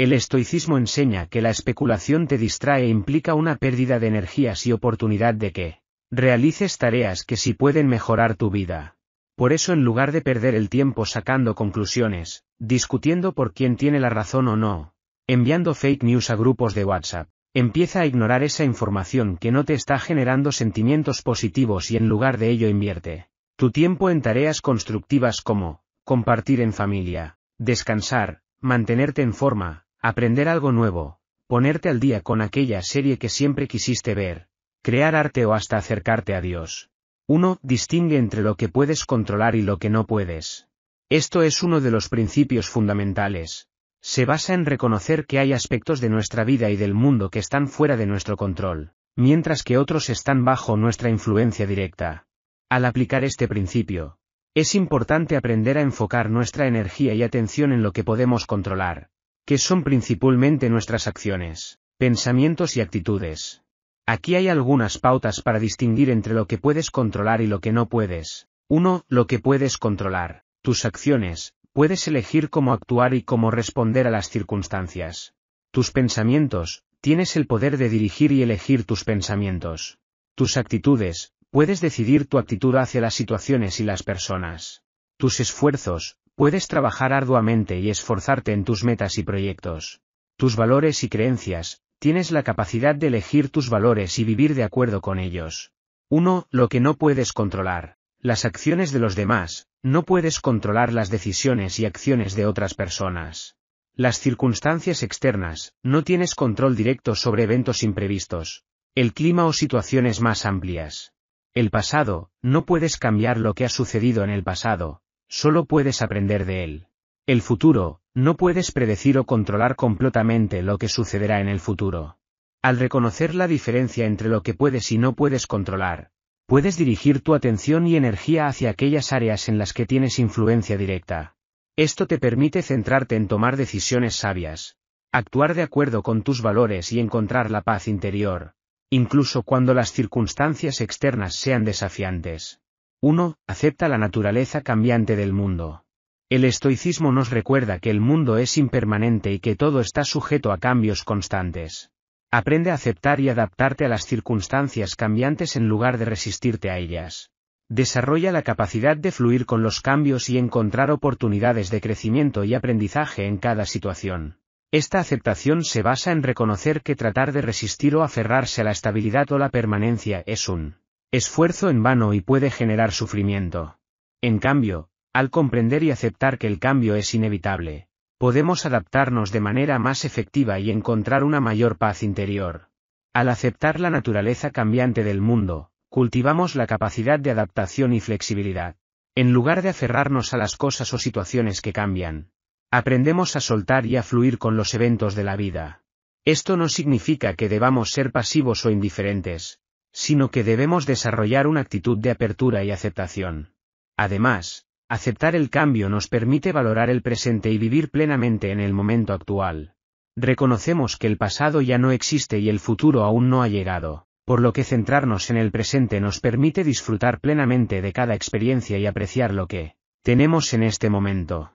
El estoicismo enseña que la especulación te distrae e implica una pérdida de energías y oportunidad de que realices tareas que sí pueden mejorar tu vida. Por eso en lugar de perder el tiempo sacando conclusiones, discutiendo por quién tiene la razón o no, enviando fake news a grupos de WhatsApp, empieza a ignorar esa información que no te está generando sentimientos positivos y en lugar de ello invierte tu tiempo en tareas constructivas como compartir en familia, descansar, mantenerte en forma, Aprender algo nuevo, ponerte al día con aquella serie que siempre quisiste ver, crear arte o hasta acercarte a Dios. 1. Distingue entre lo que puedes controlar y lo que no puedes. Esto es uno de los principios fundamentales. Se basa en reconocer que hay aspectos de nuestra vida y del mundo que están fuera de nuestro control, mientras que otros están bajo nuestra influencia directa. Al aplicar este principio, es importante aprender a enfocar nuestra energía y atención en lo que podemos controlar, que son principalmente nuestras acciones, pensamientos y actitudes. Aquí hay algunas pautas para distinguir entre lo que puedes controlar y lo que no puedes. 1. Lo que puedes controlar. Tus acciones, puedes elegir cómo actuar y cómo responder a las circunstancias. Tus pensamientos, tienes el poder de dirigir y elegir tus pensamientos. Tus actitudes, puedes decidir tu actitud hacia las situaciones y las personas. Tus esfuerzos, Puedes trabajar arduamente y esforzarte en tus metas y proyectos. Tus valores y creencias, tienes la capacidad de elegir tus valores y vivir de acuerdo con ellos. 1. Lo que no puedes controlar. Las acciones de los demás, no puedes controlar las decisiones y acciones de otras personas. Las circunstancias externas, no tienes control directo sobre eventos imprevistos, el clima o situaciones más amplias. El pasado, no puedes cambiar lo que ha sucedido en el pasado, Solo puedes aprender de él. El futuro, no puedes predecir o controlar completamente lo que sucederá en el futuro. Al reconocer la diferencia entre lo que puedes y no puedes controlar, puedes dirigir tu atención y energía hacia aquellas áreas en las que tienes influencia directa. Esto te permite centrarte en tomar decisiones sabias, actuar de acuerdo con tus valores y encontrar la paz interior, incluso cuando las circunstancias externas sean desafiantes. 1. Acepta la naturaleza cambiante del mundo. El estoicismo nos recuerda que el mundo es impermanente y que todo está sujeto a cambios constantes. Aprende a aceptar y adaptarte a las circunstancias cambiantes en lugar de resistirte a ellas. Desarrolla la capacidad de fluir con los cambios y encontrar oportunidades de crecimiento y aprendizaje en cada situación. Esta aceptación se basa en reconocer que tratar de resistir o aferrarse a la estabilidad o la permanencia es un esfuerzo en vano y puede generar sufrimiento. En cambio, al comprender y aceptar que el cambio es inevitable, podemos adaptarnos de manera más efectiva y encontrar una mayor paz interior. Al aceptar la naturaleza cambiante del mundo, cultivamos la capacidad de adaptación y flexibilidad. En lugar de aferrarnos a las cosas o situaciones que cambian, aprendemos a soltar y a fluir con los eventos de la vida. Esto no significa que debamos ser pasivos o indiferentes, sino que debemos desarrollar una actitud de apertura y aceptación. Además, aceptar el cambio nos permite valorar el presente y vivir plenamente en el momento actual. Reconocemos que el pasado ya no existe y el futuro aún no ha llegado, por lo que centrarnos en el presente nos permite disfrutar plenamente de cada experiencia y apreciar lo que tenemos en este momento.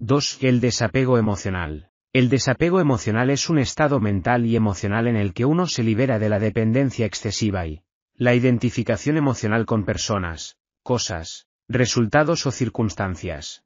2. El desapego emocional. El desapego emocional es un estado mental y emocional en el que uno se libera de la dependencia excesiva y la identificación emocional con personas, cosas, resultados o circunstancias.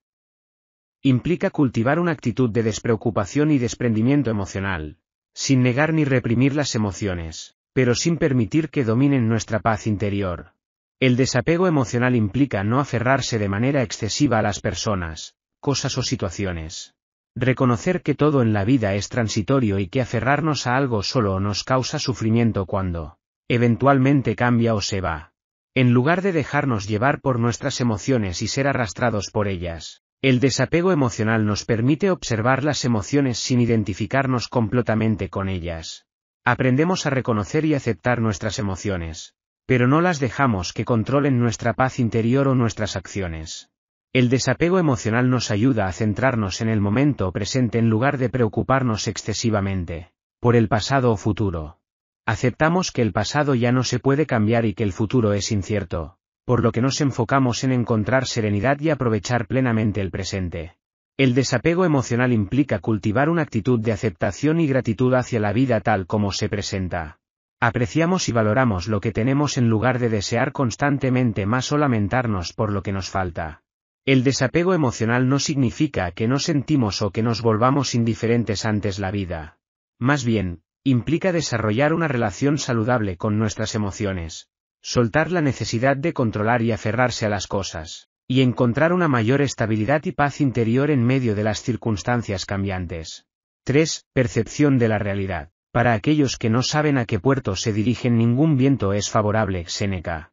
Implica cultivar una actitud de despreocupación y desprendimiento emocional, sin negar ni reprimir las emociones, pero sin permitir que dominen nuestra paz interior. El desapego emocional implica no aferrarse de manera excesiva a las personas, cosas o situaciones Reconocer que todo en la vida es transitorio y que aferrarnos a algo solo nos causa sufrimiento cuando, eventualmente cambia o se va. En lugar de dejarnos llevar por nuestras emociones y ser arrastrados por ellas, el desapego emocional nos permite observar las emociones sin identificarnos completamente con ellas. Aprendemos a reconocer y aceptar nuestras emociones, pero no las dejamos que controlen nuestra paz interior o nuestras acciones. El desapego emocional nos ayuda a centrarnos en el momento presente en lugar de preocuparnos excesivamente por el pasado o futuro. Aceptamos que el pasado ya no se puede cambiar y que el futuro es incierto, por lo que nos enfocamos en encontrar serenidad y aprovechar plenamente el presente. El desapego emocional implica cultivar una actitud de aceptación y gratitud hacia la vida tal como se presenta. Apreciamos y valoramos lo que tenemos en lugar de desear constantemente más o lamentarnos por lo que nos falta. El desapego emocional no significa que no sentimos o que nos volvamos indiferentes antes la vida. Más bien, implica desarrollar una relación saludable con nuestras emociones, soltar la necesidad de controlar y aferrarse a las cosas, y encontrar una mayor estabilidad y paz interior en medio de las circunstancias cambiantes. 3. Percepción de la realidad. Para aquellos que no saben a qué puerto se dirigen ningún viento es favorable, Seneca.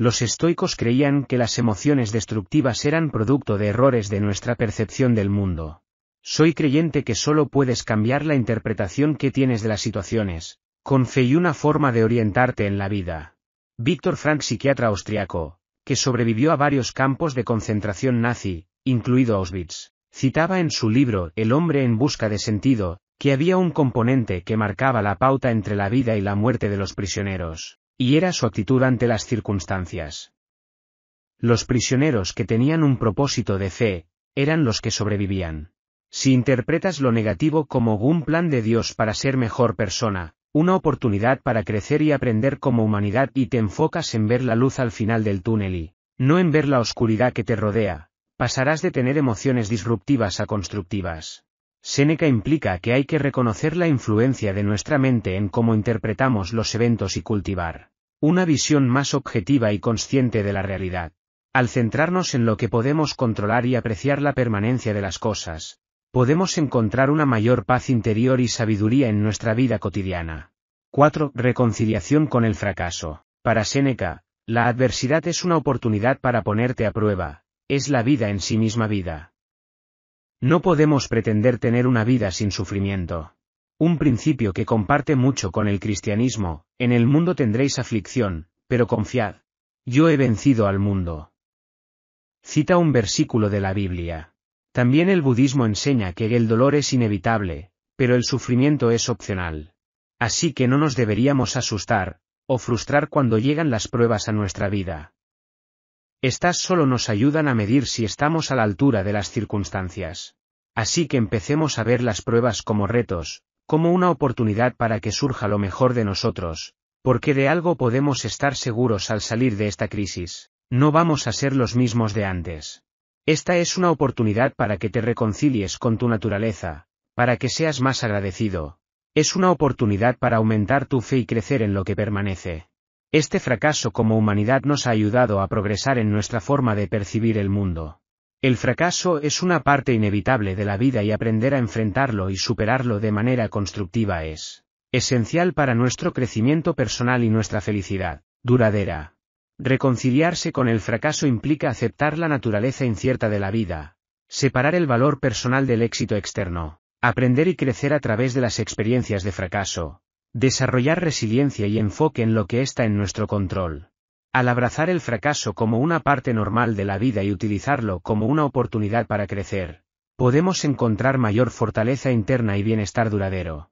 Los estoicos creían que las emociones destructivas eran producto de errores de nuestra percepción del mundo. Soy creyente que solo puedes cambiar la interpretación que tienes de las situaciones, con fe y una forma de orientarte en la vida. Víctor Frank, psiquiatra austriaco, que sobrevivió a varios campos de concentración nazi, incluido Auschwitz, citaba en su libro El hombre en busca de sentido, que había un componente que marcaba la pauta entre la vida y la muerte de los prisioneros y era su actitud ante las circunstancias. Los prisioneros que tenían un propósito de fe, eran los que sobrevivían. Si interpretas lo negativo como un plan de Dios para ser mejor persona, una oportunidad para crecer y aprender como humanidad y te enfocas en ver la luz al final del túnel y, no en ver la oscuridad que te rodea, pasarás de tener emociones disruptivas a constructivas. Séneca implica que hay que reconocer la influencia de nuestra mente en cómo interpretamos los eventos y cultivar una visión más objetiva y consciente de la realidad. Al centrarnos en lo que podemos controlar y apreciar la permanencia de las cosas, podemos encontrar una mayor paz interior y sabiduría en nuestra vida cotidiana. 4. Reconciliación con el fracaso. Para Séneca, la adversidad es una oportunidad para ponerte a prueba, es la vida en sí misma vida. No podemos pretender tener una vida sin sufrimiento. Un principio que comparte mucho con el cristianismo, en el mundo tendréis aflicción, pero confiad. Yo he vencido al mundo. Cita un versículo de la Biblia. También el budismo enseña que el dolor es inevitable, pero el sufrimiento es opcional. Así que no nos deberíamos asustar, o frustrar cuando llegan las pruebas a nuestra vida. Estas solo nos ayudan a medir si estamos a la altura de las circunstancias. Así que empecemos a ver las pruebas como retos, como una oportunidad para que surja lo mejor de nosotros, porque de algo podemos estar seguros al salir de esta crisis. No vamos a ser los mismos de antes. Esta es una oportunidad para que te reconcilies con tu naturaleza, para que seas más agradecido. Es una oportunidad para aumentar tu fe y crecer en lo que permanece. Este fracaso como humanidad nos ha ayudado a progresar en nuestra forma de percibir el mundo. El fracaso es una parte inevitable de la vida y aprender a enfrentarlo y superarlo de manera constructiva es esencial para nuestro crecimiento personal y nuestra felicidad duradera. Reconciliarse con el fracaso implica aceptar la naturaleza incierta de la vida, separar el valor personal del éxito externo, aprender y crecer a través de las experiencias de fracaso, Desarrollar resiliencia y enfoque en lo que está en nuestro control. Al abrazar el fracaso como una parte normal de la vida y utilizarlo como una oportunidad para crecer, podemos encontrar mayor fortaleza interna y bienestar duradero.